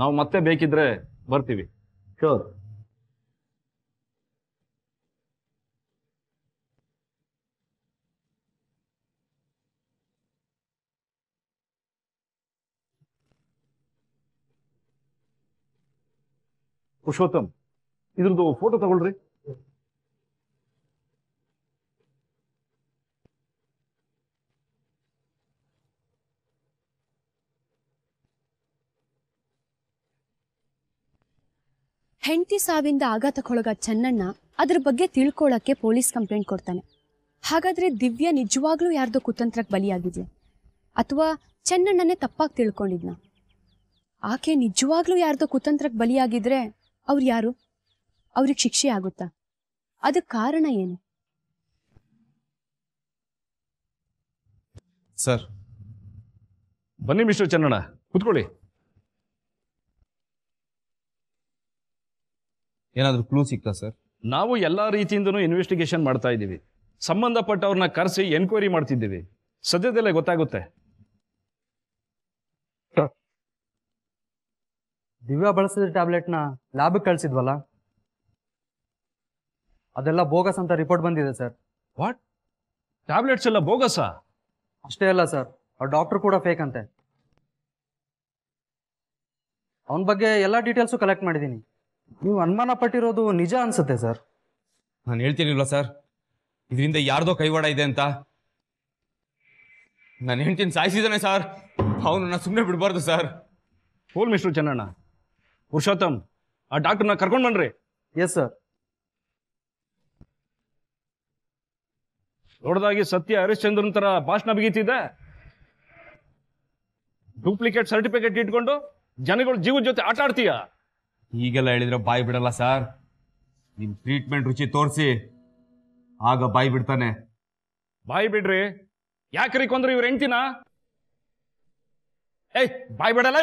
ನಾವು ಮತ್ತೆ ಬೇಕಿದ್ರೆ ಬರ್ತೀವಿ ಶೋರ್ ಪುರುಷೋತ್ತಮ್ ಇದ್ರದ್ದು ಫೋಟೋ ತಗೊಳ್ರಿ ಹೆಂಡತಿ ಸಾವಿಂದ ಆಘಾತಕ್ಕೊಳಗ ಚೆನ್ನಣ್ಣ ಅದ್ರ ಬಗ್ಗೆ ತಿಳ್ಕೊಳ್ಳಕ್ಕೆ ಪೊಲೀಸ್ ಕಂಪ್ಲೇಂಟ್ ಕೊಡ್ತಾನೆ ಹಾಗಾದ್ರೆ ದಿವ್ಯ ನಿಜವಾಗ್ಲೂ ಯಾರ್ದೋ ಕುತಂತ್ರಕ್ಕೆ ಬಲಿಯಾಗಿದೆ ಅಥವಾ ಚೆನ್ನಣ್ಣನೇ ತಪ್ಪಾಗಿ ತಿಳ್ಕೊಂಡಿದ್ನ ಆಕೆ ನಿಜವಾಗ್ಲೂ ಯಾರ್ದೋ ಕುತಂತ್ರಕ್ಕೆ ಬಲಿಯಾಗಿದ್ರೆ ಅವ್ರು ಯಾರು ಅವ್ರಿಗೆ ಶಿಕ್ಷೆ ಆಗುತ್ತಾ ಅದಕ್ಕೆ ಕಾರಣ ಏನು ಸರ್ ಬನ್ನಿ ಮಿಸ್ಟರ್ ಚನ್ನಣ್ಣ ಕುತ್ಕೊಳ್ಳಿ ಏನಾದರೂ ಕ್ಲೂ ಸಿಗ್ತಾ ಸರ್ ನಾವು ಎಲ್ಲ ರೀತಿಯಿಂದನೂ ಇನ್ವೆಸ್ಟಿಗೇಷನ್ ಮಾಡ್ತಾ ಇದ್ದೀವಿ ಸಂಬಂಧಪಟ್ಟವ್ರನ್ನ ಕರೆಸಿ ಎನ್ಕ್ವೈರಿ ಮಾಡ್ತಿದ್ದೀವಿ ಸದ್ಯದಲ್ಲೇ ಗೊತ್ತಾಗುತ್ತೆ ದಿವ್ಯಾ ಬಳಸಿದ ಟ್ಯಾಬ್ಲೆಟ್ನ ಲ್ಯಾಬ್ ಕಳಿಸಿದ್ವಲ್ಲ ಅದೆಲ್ಲ ಬೋಗಸ್ ಅಂತ ರಿಪೋರ್ಟ್ ಬಂದಿದೆ ಸರ್ ವಾಟ್ ಟ್ಯಾಬ್ಲೆಟ್ಸ್ ಎಲ್ಲ ಬೋಗಸಾ ಅಷ್ಟೇ ಅಲ್ಲ ಸರ್ ಆ ಡಾಕ್ಟರ್ ಕೂಡ ಫೇಕ್ ಅಂತೆ ಅವನ ಬಗ್ಗೆ ಎಲ್ಲ ಡೀಟೇಲ್ಸು ಕಲೆಕ್ಟ್ ಮಾಡಿದ್ದೀನಿ ನೀವು ಅನುಮಾನ ಪಟ್ಟಿರೋದು ನಿಜ ಅನ್ಸುತ್ತೆ ಸರ್ ನಾನು ಹೇಳ್ತೀನಿಲ್ಲ ಸರ್ ಇದರಿಂದ ಯಾರ್ದೋ ಕೈವಾಡ ಇದೆ ಅಂತ ನಾನು ಹೇಳ್ತೀನಿ ಸಾಯಿಸಿದಾನೆ ಸರ್ ಅವನನ್ನ ಸುಮ್ಮನೆ ಬಿಡಬಾರ್ದು sir hold mister Chennanna Purushottam ಆ ಡಾಕ್ಟರ್ನ ಕರ್ಕೊಂಡು ಬನ್ರಿ ಎಸ್ ಸರ್ ದೊಡ್ಡದಾಗಿ ಸತ್ಯ ಹರಿಶ್ಚಂದ್ರನ್ ತರ ಭಾಷಣ ಬಿಗಿತಿದ್ದೆ ಡೂಪ್ಲಿಕೇಟ್ ಸರ್ಟಿಫಿಕೇಟ್ ಇಟ್ಕೊಂಡು ಜನಗಳು ಜೀವದ ಜೊತೆ ಆಟ ಆಡ್ತೀಯ ಈಗೆಲ್ಲ ಹೇಳಿದ್ರೆ ಬಾಯಿ ಬಿಡಲ್ಲ ಸರ್ ನಿಮ್ ಟ್ರೀಟ್ಮೆಂಟ್ ರುಚಿ ತೋರಿಸಿ ಆಗ ಬಾಯಿ ಬಿಡ್ತಾನೆ ಬಾಯಿ ಬಿಡ್ರಿ ಯಾಕ್ರಿ ಕೊಂದ್ರೆ ಇವ್ರ ಹೆಂಡ್ತಿನ ಏಯ್ ಬಾಯಿ ಬಿಡಲ್ಲ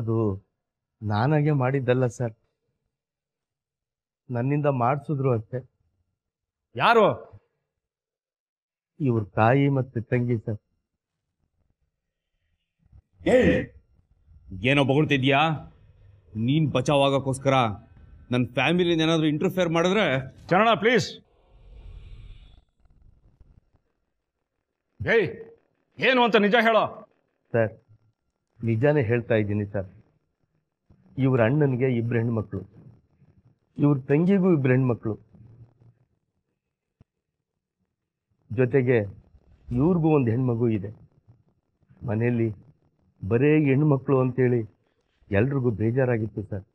ಅದು ನಾನಾಗೆ ಮಾಡಿದ್ದಲ್ಲ ಸರ್ ನನ್ನಿಂದ ಮಾಡಿಸಿದ್ರು ಅಷ್ಟೇ ಯಾರು ಇವ್ರ ತಾಯಿ ಮತ್ತೆ ತಂಗಿ ಸರ್ ಏನೋ ಬೊಗಳ್ತಿದ್ಯಾ ನೀನ್ ಬಚಾವ್ ಆಗಕ್ಕೋಸ್ಕರ ನನ್ನ ಫ್ಯಾಮಿಲಿ ಏನಾದ್ರು ಇಂಟರ್ಫಿಯರ್ ಮಾಡಿದ್ರೆ ಚರಣ ಪ್ಲೀಸ್ ಹೇಯ್ ಏನು ಅಂತ ನಿಜ ಹೇಳೋ ಸರ್ ನಿಜಾನೇ ಹೇಳ್ತಾ ಇದ್ದೀನಿ ಸರ್ ಇವ್ರ ಅಣ್ಣನಿಗೆ ಇಬ್ರು ಹೆಣ್ಮಕ್ಳು ಇವ್ರ ತಂಗಿಗೂ ಇಬ್ರು ಹೆಣ್ಮಕ್ಳು ಜೊತೆಗೆ ಇವ್ರಿಗೂ ಒಂದು ಹೆಣ್ಮಗು ಇದೆ ಮನೆಯಲ್ಲಿ ಬರೇ ಹೆಣ್ಮಕ್ಳು ಅಂತೇಳಿ ಎಲ್ರಿಗೂ ಬೇಜಾರಾಗಿತ್ತು ಸರ್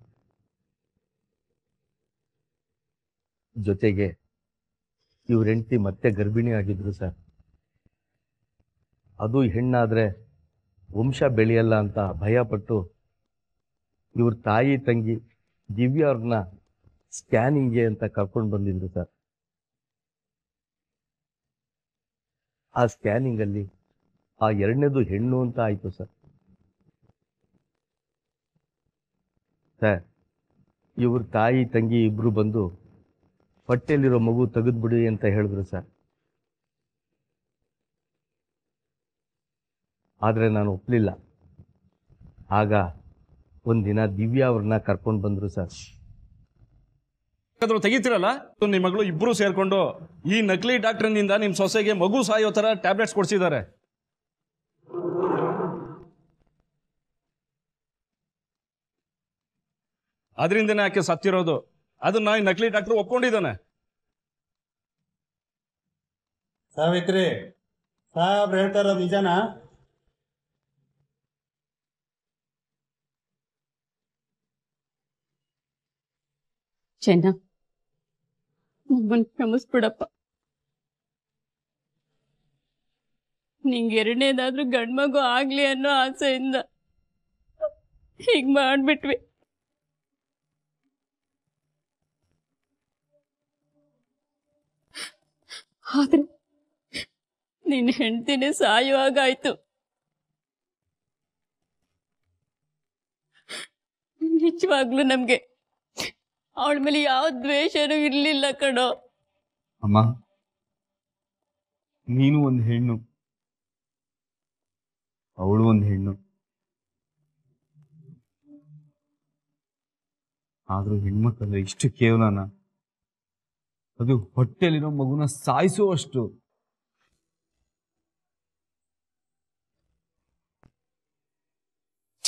ಜೊತೆಗೆ ಇವ್ರ ಹೆಂಡತಿ ಮತ್ತೆ ಗರ್ಭಿಣಿ ಆಗಿದ್ರು ಸರ್ ಅದು ಹೆಣ್ಣಾದರೆ ವಂಶ ಬೆಳೆಯಲ್ಲ ಅಂತ ಭಯಪಟ್ಟು ಇವ್ರ ತಾಯಿ ತಂಗಿ ದಿವ್ಯ ಅವ್ರನ್ನ ಸ್ಕ್ಯಾನಿಂಗ್ಗೆ ಅಂತ ಕರ್ಕೊಂಡು ಬಂದಿದ್ರು ಸರ್ ಆ ಸ್ಕ್ಯಾನಿಂಗಲ್ಲಿ ಆ ಎರಡನೇದು ಹೆಣ್ಣು ಅಂತ ಆಯಿತು ಸರ್ ಸರ್ ಇವ್ರ ತಾಯಿ ತಂಗಿ ಇಬ್ಬರು ಬಂದು ಹೊಟ್ಟೆಯಲ್ಲಿರೋ ಮಗು ತೆಗೆದ್ಬಿಡಿ ಅಂತ ಹೇಳಿದ್ರು ಸರ್ ಆದರೆ ನಾನು ಒಪ್ಪಲಿಲ್ಲ ಆಗ ಒಂದಿನ ದಿವ್ಯಾ ಅವ್ರನ್ನ ಕರ್ಕೊಂಡು ಬಂದರು ಸರ್ ತೆಗಿತೀರಲ್ಲ ತೆಗಿತಿರಲ್ಲ ನಿಮ್ಮ ಮಗಳು ಇಬ್ಬರು ಸೇರ್ಕೊಂಡು ಈ ನಕಲಿ ಡಾಕ್ಟರ್ನಿಂದ ನಿಮ್ಮ ಸೊಸೆಗೆ ಮಗು ಸಾಯೋ ತರ ಟ್ಯಾಬ್ಲೆಟ್ಸ್ ಕೊಡಿಸಿದ್ದಾರೆ ಅದರಿಂದನೇ ಆಕೆ ಸತ್ತಿರೋದು ಅದನ್ನ ಈ ನಕಲಿ ಡಾಕ್ಟರ್ ಒಪ್ಕೊಂಡಿದ್ದಾನೆ ಸಾವಿತ್ರಿ ಹೇಳ್ತಾರ ನಿಜನಾ ಒಬ್ಬನ್ ಕ್ಷಮಿಸ್ಬಿಡಪ್ಪ ನಿಂಗೆ ಎರಡನೇದಾದ್ರೂ ಮಗು ಆಗ್ಲಿ ಅನ್ನೋ ಆಸೆಯಿಂದ ಹೀಗ್ ಮಾಡ್ಬಿಟ್ವಿ ಆದ್ರೆ ನಿನ್ ಹೆಂಡ್ತಿನೇ ಸಾಯುವಾಗಾಯ್ತು ನಿಜವಾಗ್ಲು ನಮ್ಗೆ ಅವಳ ಮೇಲೆ ಯಾವ ದ್ವೇಷನೂ ಇರ್ಲಿಲ್ಲ ಕಣೋ ಅಮ್ಮ ನೀನು ಒಂದ್ ಹೆಣ್ಣು ಅವಳು ಒಂದು ಹೆಣ್ಣು ಆದ್ರೂ ಹೆಣ್ಮಕ್ಕಲ್ಲ ಇಷ್ಟು ಕೇವಲನ ಅದು ಹೊಟ್ಟೆಯಲ್ಲಿರೋ ಮಗುನ ಸಾಯಿಸುವಷ್ಟು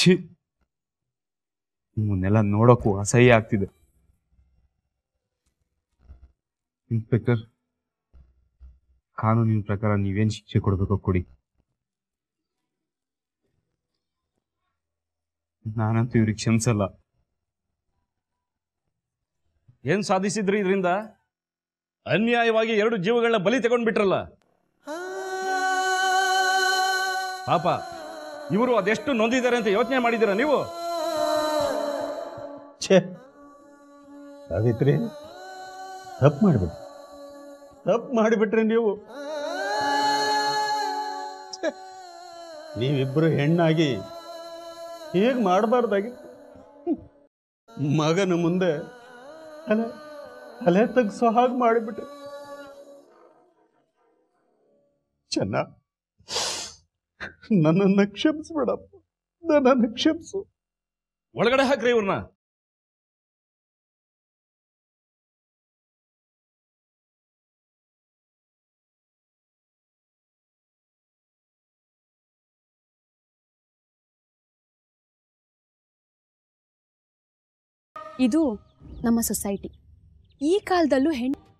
ಛೀ ನಿಮ್ಮನ್ನೆಲ್ಲ ನೋಡೋಕ್ಕೂ ಅಸಹ್ಯ ಆಗ್ತಿದೆ ಇನ್ಸ್ಪೆಕ್ಟರ್ ಕಾನೂನಿನ ಪ್ರಕಾರ ನೀವೇನ್ ಶಿಕ್ಷೆ ಕೊಡ್ಬೇಕು ಕೊಡಿ ನಾನಂತೂ ಇವ್ರಿಗೆ ಕ್ಷಮಿಸಲ್ಲ ಏನ್ ಸಾಧಿಸಿದ್ರಿ ಇದರಿಂದ ಅನ್ಯಾಯವಾಗಿ ಎರಡು ಜೀವಗಳನ್ನ ಬಲಿ ತಗೊಂಡ್ಬಿಟ್ರಲ್ಲ ಪಾಪ ಇವರು ಅದೆಷ್ಟು ನೊಂದಿದ್ದಾರೆ ಅಂತ ಯೋಚನೆ ಮಾಡಿದಿರ ನೀವು ಸಾವಿತ್ರಿ ತಪ್ಪು ಮಾಡ್ಬೇಡಿ ತಪ್ಪು ಮಾಡಿಬಿಟ್ರಿ ನೀವು ನೀವಿಬ್ರು ಹೆಣ್ಣಾಗಿ ಹೀಗೆ ಮಾಡಬಾರ್ದಾಗಿ ಮಗನ ಮುಂದೆ ಅಲೆ ಅಲೆ ತಗ್ಸೋ ಹಾಗೆ ಮಾಡಿಬಿಟ್ರಿ ಚೆನ್ನ ನನ್ನನ್ನು ಕ್ಷಮಿಸ್ಬೇಡಪ್ಪ ನನ್ನನ್ನು ಕ್ಷಮಿಸು ಒಳಗಡೆ ಹಾಕ್ರಿ ಇವ್ರನ್ನ ಇದು ನಮ್ಮ ಸೊಸೈಟಿ ಈ ಕಾಲದಲ್ಲೂ ಹೆಣ್ಣು